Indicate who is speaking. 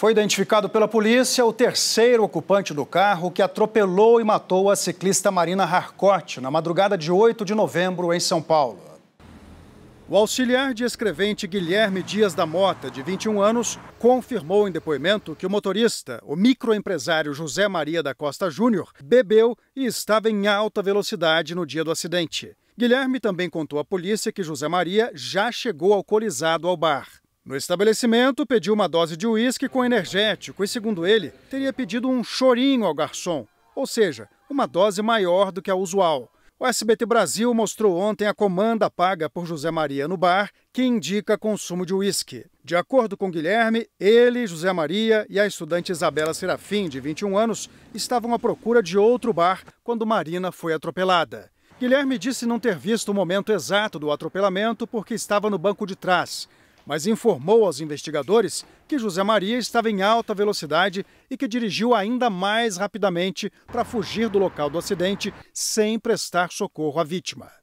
Speaker 1: Foi identificado pela polícia o terceiro ocupante do carro que atropelou e matou a ciclista Marina Harcourt na madrugada de 8 de novembro em São Paulo. O auxiliar de escrevente Guilherme Dias da Mota, de 21 anos, confirmou em depoimento que o motorista, o microempresário José Maria da Costa Júnior, bebeu e estava em alta velocidade no dia do acidente. Guilherme também contou à polícia que José Maria já chegou alcoolizado ao bar. No estabelecimento, pediu uma dose de uísque com energético e, segundo ele, teria pedido um chorinho ao garçom, ou seja, uma dose maior do que a usual. O SBT Brasil mostrou ontem a comanda paga por José Maria no bar, que indica consumo de uísque. De acordo com Guilherme, ele, José Maria e a estudante Isabela Serafim, de 21 anos, estavam à procura de outro bar quando Marina foi atropelada. Guilherme disse não ter visto o momento exato do atropelamento porque estava no banco de trás mas informou aos investigadores que José Maria estava em alta velocidade e que dirigiu ainda mais rapidamente para fugir do local do acidente sem prestar socorro à vítima.